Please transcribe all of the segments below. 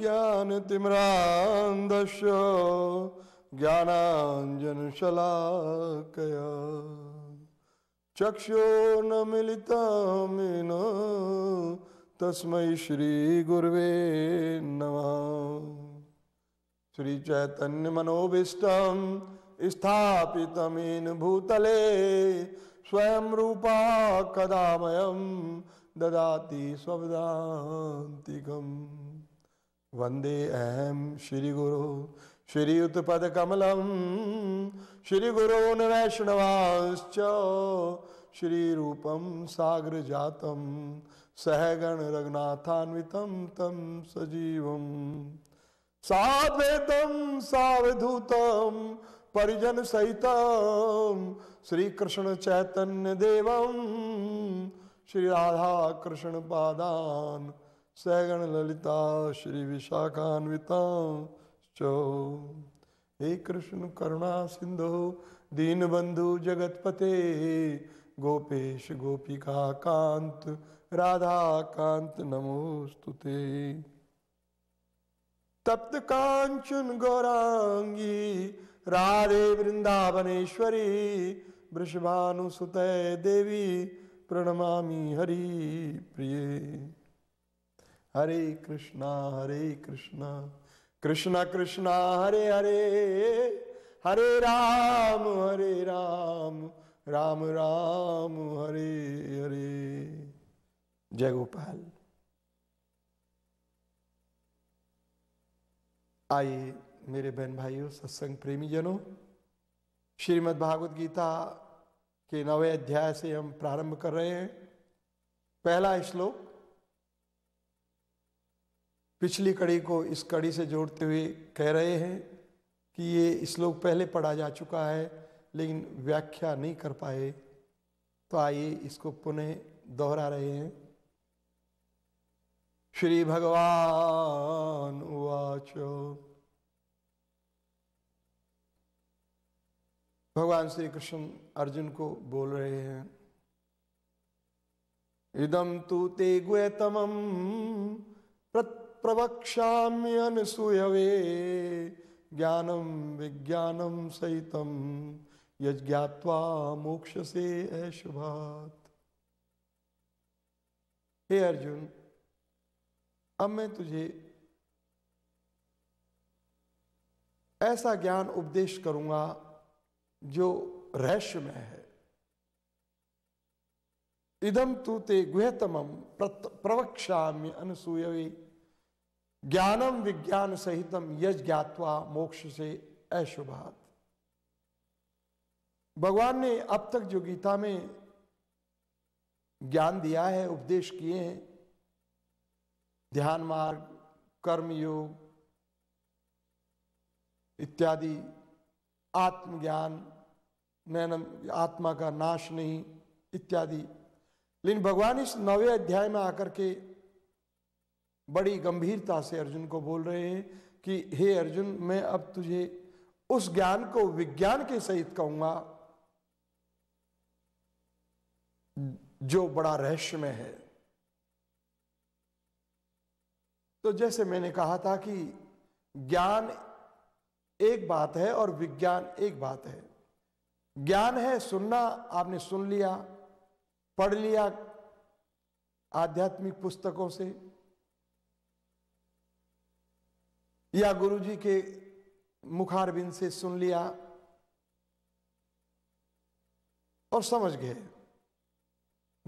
ज्ञानतिम्रान्दस्य ज्ञानाञ्जनशलाकया चक्षुर्नमिलितामेन तस्मै श्रीगुर्वे नमः श्रीचैतन्यमनोभीष्टं स्थापितमेन भूतले स्वयं रूपा कदा ददाति स्वदान्तिकम् वंदे अहम श्री गुरु श्री उत्पद कमल श्री गुरुन वैष्णवाश्च श्री रूपम सागर जात सहगण गण तम सजीव सावेद सवधूत परिजन सहित श्री कृष्ण चैतन्य देव श्री राधा कृष्ण पादान सहगण ललिता श्री विशाखान्विता हे कृष्ण करुणा सिंधु दीनबंधु जगतपते गोपेश गोपिका कांत राधा कांत नमोस्तुते तप्त कांचन गौरांगी राधे वृंदावनेश्वरी वृषभानुसुत देवी प्रणमा हरि प्रिये हरे कृष्णा हरे कृष्णा कृष्णा कृष्णा हरे हरे हरे राम हरे राम राम राम हरे हरे जय गोपाल आइए मेरे बहन भाइयों सत्संग प्रेमी जनों श्रीमद भागवत गीता के नवे अध्याय से हम प्रारंभ कर रहे हैं पहला श्लोक पिछली कड़ी को इस कड़ी से जोड़ते हुए कह रहे हैं कि ये श्लोक पहले पढ़ा जा चुका है लेकिन व्याख्या नहीं कर पाए तो आइए इसको पुनः दोहरा रहे हैं श्री भगवान उवाच भगवान श्री कृष्ण अर्जुन को बोल रहे हैं इदम तू ते गुतम प्रत्य प्रवक्ष्याम्यनसूयवे ज्ञानम विज्ञानम सहित यज्ञात्वा मोक्ष से अशुभात हे अर्जुन अब मैं तुझे ऐसा ज्ञान उपदेश करूंगा जो रहस्य में है इदम तू ते गुहतम प्रवक्षाम्य अनुसूयवी ज्ञानम विज्ञान सहितम यज ज्ञातवा मोक्ष से अशुभात भगवान ने अब तक जो गीता में ज्ञान दिया है उपदेश किए हैं ध्यान मार्ग कर्म योग इत्यादि आत्मज्ञान नैनम आत्मा का नाश नहीं इत्यादि लेकिन भगवान इस नवे अध्याय में आकर के बड़ी गंभीरता से अर्जुन को बोल रहे हैं कि हे अर्जुन मैं अब तुझे उस ज्ञान को विज्ञान के सहित कहूंगा जो बड़ा रहस्य में है तो जैसे मैंने कहा था कि ज्ञान एक बात है और विज्ञान एक बात है ज्ञान है सुनना आपने सुन लिया पढ़ लिया आध्यात्मिक पुस्तकों से या गुरुजी के मुखारबिंद से सुन लिया और समझ गए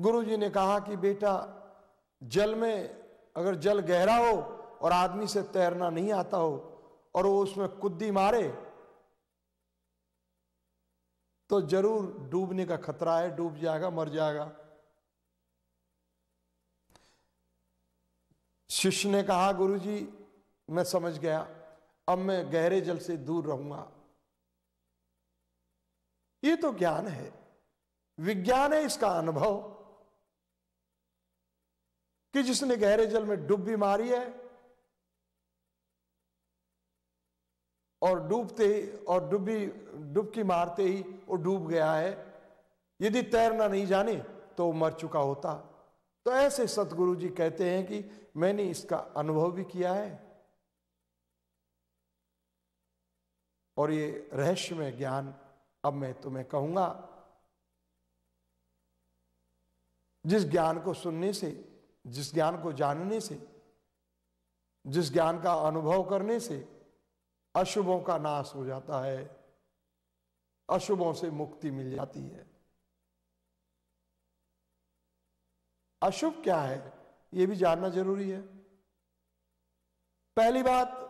गुरुजी ने कहा कि बेटा जल में अगर जल गहरा हो और आदमी से तैरना नहीं आता हो और वो उसमें कुद्दी मारे तो जरूर डूबने का खतरा है डूब जाएगा मर जाएगा शिष्य ने कहा गुरुजी मैं समझ गया अब मैं गहरे जल से दूर रहूंगा ये तो ज्ञान है विज्ञान है इसका अनुभव कि जिसने गहरे जल में डूब मारी है और डूबते ही और डूबी डुबकी मारते ही वो डूब गया है यदि तैरना नहीं जाने तो मर चुका होता तो ऐसे सतगुरु जी कहते हैं कि मैंने इसका अनुभव भी किया है और ये रहस्यमय ज्ञान अब मैं तुम्हें कहूंगा जिस ज्ञान को सुनने से जिस ज्ञान को जानने से जिस ज्ञान का अनुभव करने से अशुभों का नाश हो जाता है अशुभों से मुक्ति मिल जाती है अशुभ क्या है यह भी जानना जरूरी है पहली बात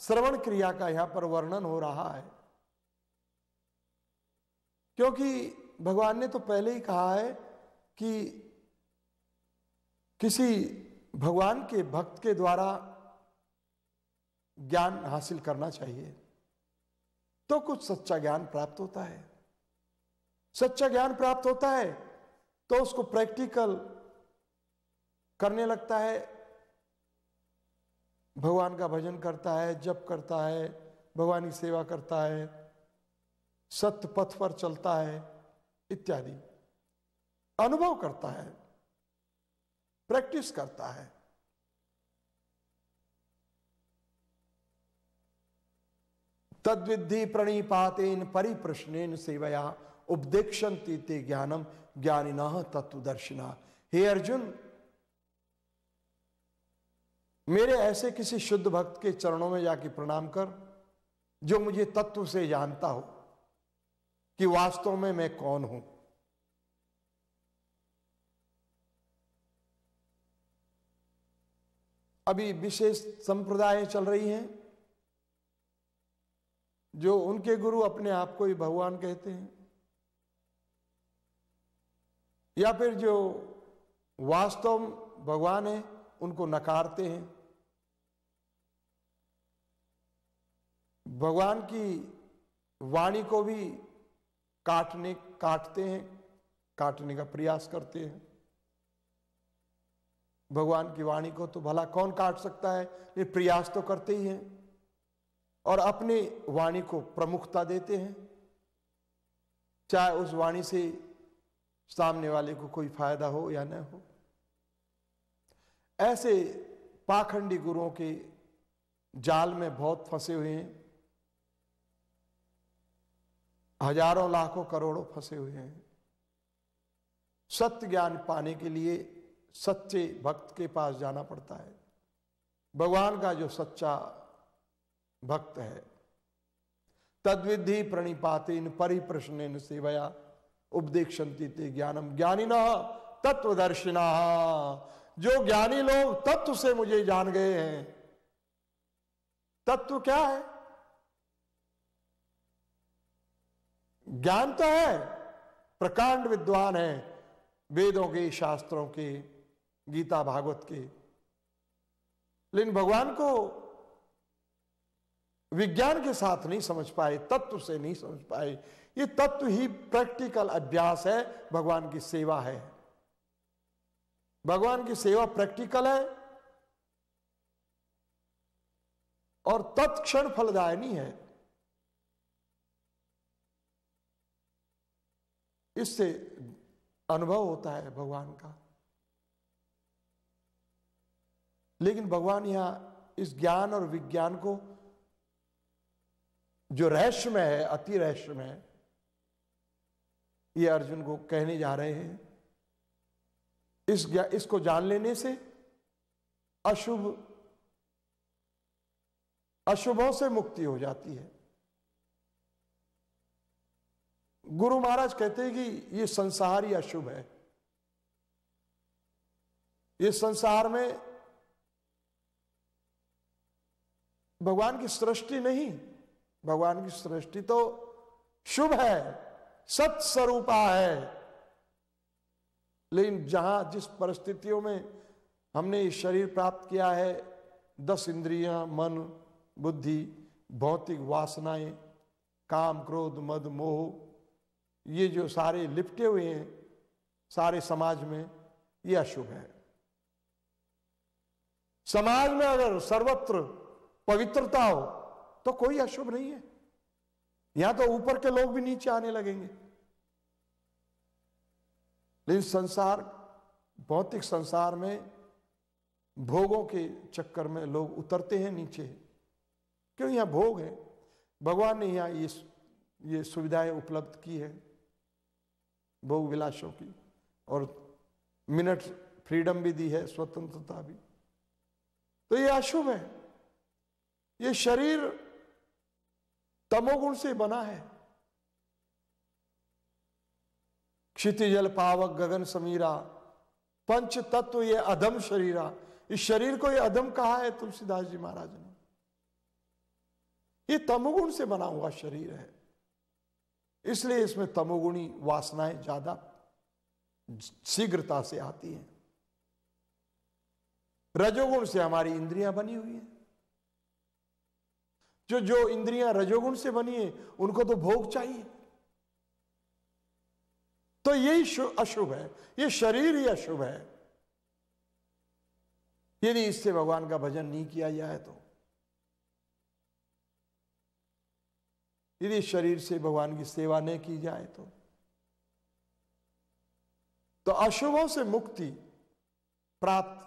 श्रवण क्रिया का यहां पर वर्णन हो रहा है क्योंकि भगवान ने तो पहले ही कहा है कि किसी भगवान के भक्त के द्वारा ज्ञान हासिल करना चाहिए तो कुछ सच्चा ज्ञान प्राप्त होता है सच्चा ज्ञान प्राप्त होता है तो उसको प्रैक्टिकल करने लगता है भगवान का भजन करता है जप करता है भगवान की सेवा करता है सत्य पथ पर चलता है इत्यादि अनुभव करता है प्रैक्टिस करता है तद्विद्धि प्रणीपातेन परिप्रश्न सेवया उपदेक्षती ते ज्ञानम ज्ञानिना तत्वदर्शिना हे अर्जुन मेरे ऐसे किसी शुद्ध भक्त के चरणों में जाके प्रणाम कर जो मुझे तत्व से जानता हो कि वास्तव में मैं कौन हूं अभी विशेष संप्रदाय चल रही हैं जो उनके गुरु अपने आप को ही भगवान कहते हैं या फिर जो वास्तव भगवान है उनको नकारते हैं भगवान की वाणी को भी काटने काटते हैं काटने का प्रयास करते हैं भगवान की वाणी को तो भला कौन काट सकता है ये प्रयास तो करते ही हैं और अपने वाणी को प्रमुखता देते हैं चाहे उस वाणी से सामने वाले को कोई फायदा हो या न हो ऐसे पाखंडी गुरुओं के जाल में बहुत फंसे हुए हैं हजारों लाखों करोड़ों फंसे हुए हैं सत्य ज्ञान पाने के लिए सच्चे भक्त के पास जाना पड़ता है भगवान का जो सच्चा भक्त है तद्विधि इन परिप्रश्न सेवया उपदेक्षती ते ज्ञानम ज्ञानी न तत्वदर्शिना जो ज्ञानी लोग तत्व से मुझे जान गए हैं तत्व क्या है ज्ञान तो है प्रकांड विद्वान है वेदों के शास्त्रों के गीता भागवत के लेकिन भगवान को विज्ञान के साथ नहीं समझ पाए तत्व से नहीं समझ पाए ये तत्व ही प्रैक्टिकल अभ्यास है भगवान की सेवा है भगवान की सेवा प्रैक्टिकल है और तत्क्षण फलदायनी है इससे अनुभव होता है भगवान का लेकिन भगवान यहां इस ज्ञान और विज्ञान को जो रहस्य में है अति रहस्य में है ये अर्जुन को कहने जा रहे हैं इस इसको जान लेने से अशुभ अशुभों से मुक्ति हो जाती है गुरु महाराज कहते हैं कि ये संसार ही अशुभ है ये संसार में भगवान की सृष्टि नहीं भगवान की सृष्टि तो शुभ है सत्स्वरूपा है लेकिन जहां जिस परिस्थितियों में हमने ये शरीर प्राप्त किया है दस इंद्रियां मन बुद्धि भौतिक वासनाएं काम क्रोध मद मोह ये जो सारे लिपटे हुए हैं सारे समाज में ये अशुभ है समाज में अगर सर्वत्र पवित्रता हो तो कोई अशुभ नहीं है यहां तो ऊपर के लोग भी नीचे आने लगेंगे लेकिन संसार भौतिक संसार में भोगों के चक्कर में लोग उतरते हैं नीचे क्यों यहां भोग है भगवान ने यहाँ ये ये सुविधाएं उपलब्ध की है भोग विलासों की और मिनट फ्रीडम भी दी है स्वतंत्रता भी तो ये अशुभ है ये शरीर तमोगुण से बना है क्षितिजल पावक गगन समीरा पंच तत्व ये अधम शरीरा इस शरीर को ये अधम कहा है तुलसीदास जी महाराज ने ये तमोगुण से बना हुआ शरीर है इसलिए इसमें तमोगुणी वासनाएं ज्यादा शीघ्रता से आती हैं रजोगुण से हमारी इंद्रियां बनी हुई हैं जो जो इंद्रियां रजोगुण से बनी है उनको तो भोग चाहिए तो यही अशुभ है ये शरीर ही अशुभ है यदि इससे भगवान का भजन नहीं किया जाए तो यदि शरीर से भगवान की सेवा नहीं की जाए तो तो अशुभों से मुक्ति प्राप्त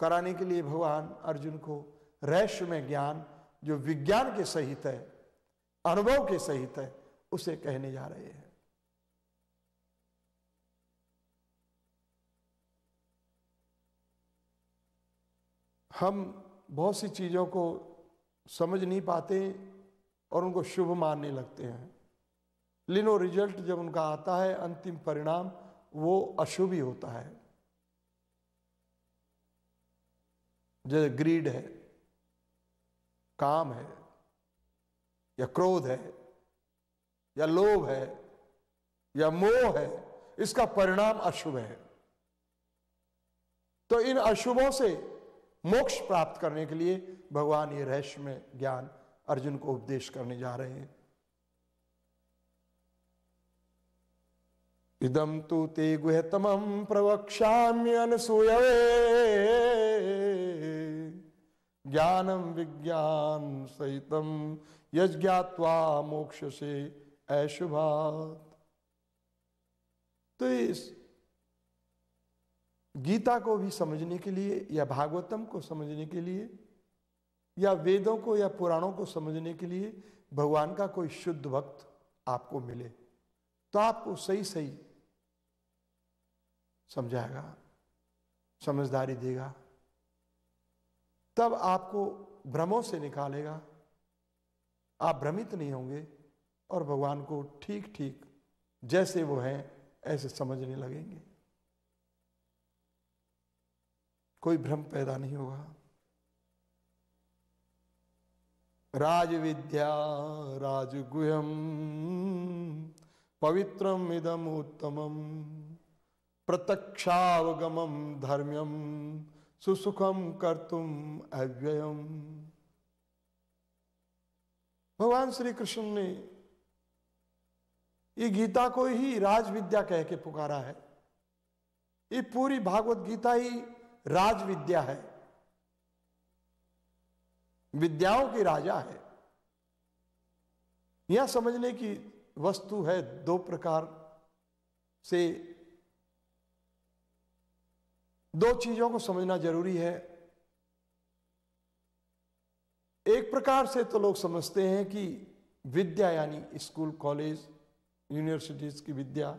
कराने के लिए भगवान अर्जुन को रहस्य में ज्ञान जो विज्ञान के सहित है अनुभव के सहित है उसे कहने जा रहे हैं हम बहुत सी चीज़ों को समझ नहीं पाते और उनको शुभ मानने लगते हैं लिनो रिजल्ट जब उनका आता है अंतिम परिणाम वो अशुभ ही होता है जैसे ग्रीड है काम है या क्रोध है या लोभ है या मोह है इसका परिणाम अशुभ है तो इन अशुभों से मोक्ष प्राप्त करने के लिए भगवान ये रहस्य में ज्ञान अर्जुन को उपदेश करने जा रहे हैं इदम तो ते गुहतम प्रवक्षा ज्ञानम विज्ञान सहितम यज्ञात्वा मोक्ष से अशुभा तो इस गीता को भी समझने के लिए या भागवतम को समझने के लिए या वेदों को या पुराणों को समझने के लिए भगवान का कोई शुद्ध भक्त आपको मिले तो आपको सही सही समझाएगा समझदारी देगा तब आपको भ्रमों से निकालेगा आप भ्रमित नहीं होंगे और भगवान को ठीक ठीक जैसे वो हैं ऐसे समझने लगेंगे कोई भ्रम पैदा नहीं होगा राज विद्या राजगुहम पवित्रम इदम उत्तम प्रत्यक्षावगमम धर्म्यम सुसुखम तुम अव्ययम भगवान श्री कृष्ण ने ये गीता को ही राजविद्या कह के पुकारा है ये पूरी भागवत गीता ही राजविद्या है विद्याओं के राजा है यह समझने की वस्तु है दो प्रकार से दो चीजों को समझना जरूरी है एक प्रकार से तो लोग समझते हैं कि विद्या यानी स्कूल कॉलेज यूनिवर्सिटीज की विद्या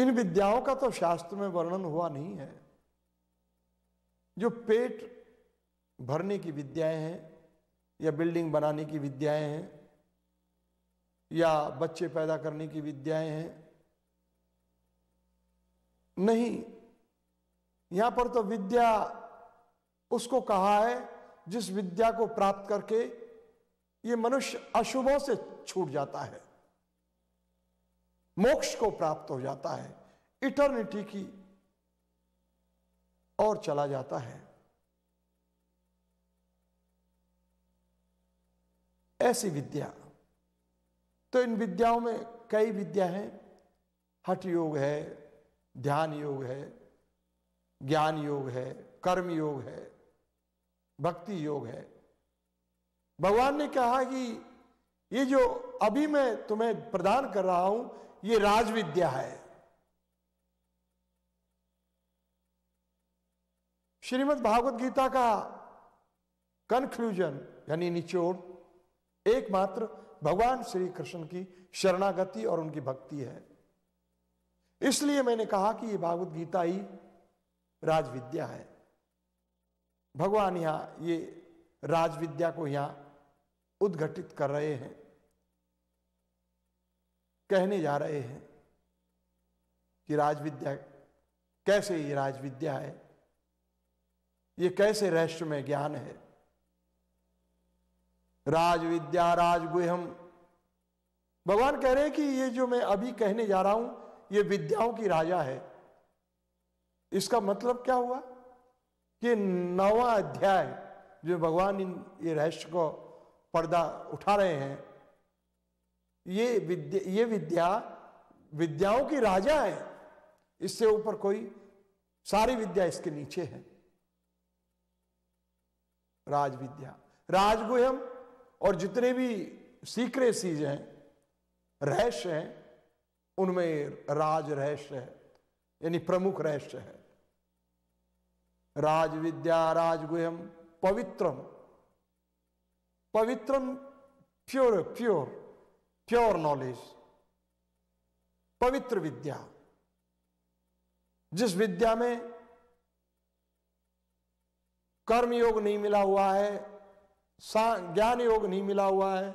इन विद्याओं का तो शास्त्र में वर्णन हुआ नहीं है जो पेट भरने की विद्याएं हैं या बिल्डिंग बनाने की विद्याएं हैं या बच्चे पैदा करने की विद्याएं हैं नहीं यहां पर तो विद्या उसको कहा है जिस विद्या को प्राप्त करके ये मनुष्य अशुभों से छूट जाता है मोक्ष को प्राप्त हो जाता है इटर्निटी की और चला जाता है ऐसी विद्या तो इन विद्याओं में कई विद्या हैं हठ योग है ध्यान योग है ज्ञान योग है कर्म योग है भक्ति योग है भगवान ने कहा कि ये जो अभी मैं तुम्हें प्रदान कर रहा हूं ये राजविद्या है श्रीमद् भागवत गीता का कंक्लूजन यानी निचोड़ एकमात्र भगवान श्री कृष्ण की शरणागति और उनकी भक्ति है इसलिए मैंने कहा कि ये भागवत गीता ही राजविद्या है भगवान यहाँ ये राजविद्या को यहां उद्घटित कर रहे हैं कहने जा रहे हैं कि राजविद्या कैसे ये राजविद्या है ये कैसे रहस्य में ज्ञान है राज विद्या राजगुहम भगवान कह रहे हैं कि ये जो मैं अभी कहने जा रहा हूं ये विद्याओं की राजा है इसका मतलब क्या हुआ कि नवा अध्याय जो भगवान इन ये रहस्य को पर्दा उठा रहे हैं ये विद्या ये विद्या विद्याओं की राजा है इससे ऊपर कोई सारी विद्या इसके नीचे है राजविद्या राजगुहम और जितने भी सीक्रेसीज हैं रहस्य हैं उनमें राज रहस्य है यानी प्रमुख रहस्य है विद्या राजगुहम पवित्रम पवित्रम प्योर प्योर प्योर नॉलेज पवित्र विद्या जिस विद्या में कर्म योग नहीं मिला हुआ है ज्ञान योग नहीं मिला हुआ है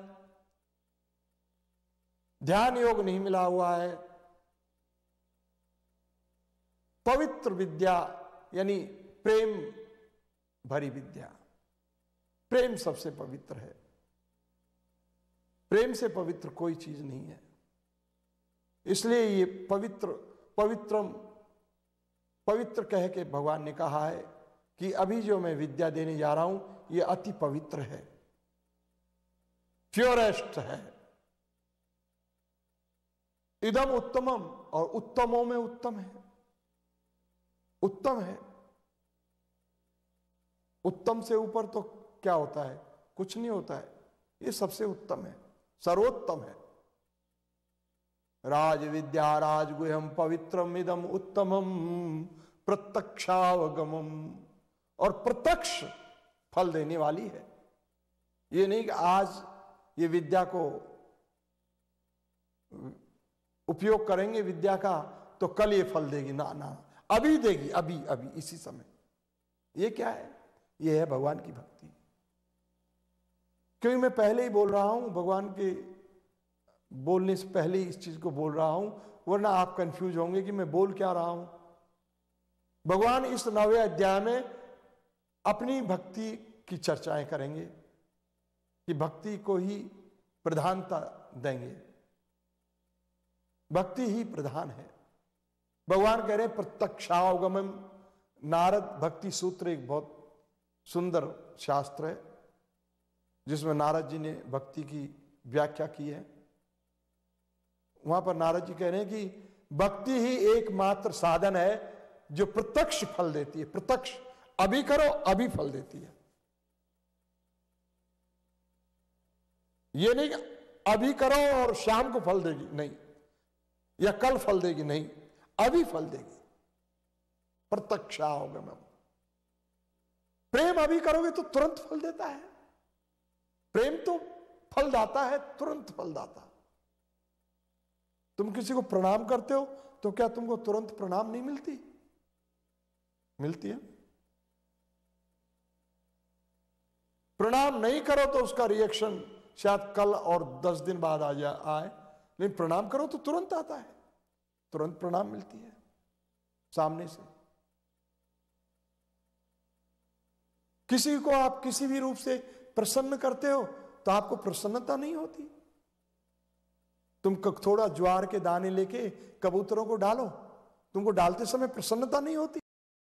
ध्यान योग नहीं मिला हुआ है पवित्र विद्या यानी प्रेम भरी विद्या प्रेम सबसे पवित्र है प्रेम से पवित्र कोई चीज नहीं है इसलिए ये पवित्र पवित्रम पवित्र कह के भगवान ने कहा है कि अभी जो मैं विद्या देने जा रहा हूं ये अति पवित्र है प्योरेस्ट है इदम उत्तमम और उत्तमों में उत्तम है उत्तम है उत्तम से ऊपर तो क्या होता है कुछ नहीं होता है ये सबसे उत्तम है सर्वोत्तम है राज विद्या राजगुहम पवित्रम इदम उत्तमम प्रत्यक्षावगमम और प्रत्यक्ष फल देने वाली है ये नहीं कि आज ये विद्या को उपयोग करेंगे विद्या का तो कल ये फल देगी ना ना अभी देगी अभी अभी इसी समय ये क्या है ये है भगवान की भक्ति क्योंकि मैं पहले ही बोल रहा हूं भगवान के बोलने से पहले ही इस चीज को बोल रहा हूं वरना आप कंफ्यूज होंगे कि मैं बोल क्या रहा हूं भगवान इस नवे अध्याय में अपनी भक्ति की चर्चाएं करेंगे कि भक्ति को ही प्रधानता देंगे भक्ति ही प्रधान है भगवान कह रहे प्रत्यक्षावगमन नारद भक्ति सूत्र एक बहुत सुंदर शास्त्र है जिसमें नारद जी ने भक्ति की व्याख्या की है वहां पर नारद जी कह रहे हैं कि भक्ति ही एकमात्र साधन है जो प्रत्यक्ष फल देती है प्रत्यक्ष अभी करो अभी फल देती है ये नहीं अभी करो और शाम को फल देगी नहीं या कल फल देगी नहीं अभी फल देगी प्रत्यक्षा होगा मैम प्रेम अभी करोगे तो तुरंत फल देता है प्रेम तो फलदाता है तुरंत फलदाता तुम किसी को प्रणाम करते हो तो क्या तुमको तुरंत प्रणाम नहीं मिलती मिलती है प्रणाम नहीं करो तो उसका रिएक्शन शायद कल और दस दिन बाद आ जाए आए लेकिन प्रणाम करो तो तुरंत आता है तुरंत प्रणाम मिलती है सामने से किसी को आप किसी भी रूप से प्रसन्न करते हो तो आपको प्रसन्नता नहीं होती तुम थोड़ा ज्वार के दाने लेके कबूतरों को डालो तुमको डालते समय प्रसन्नता नहीं होती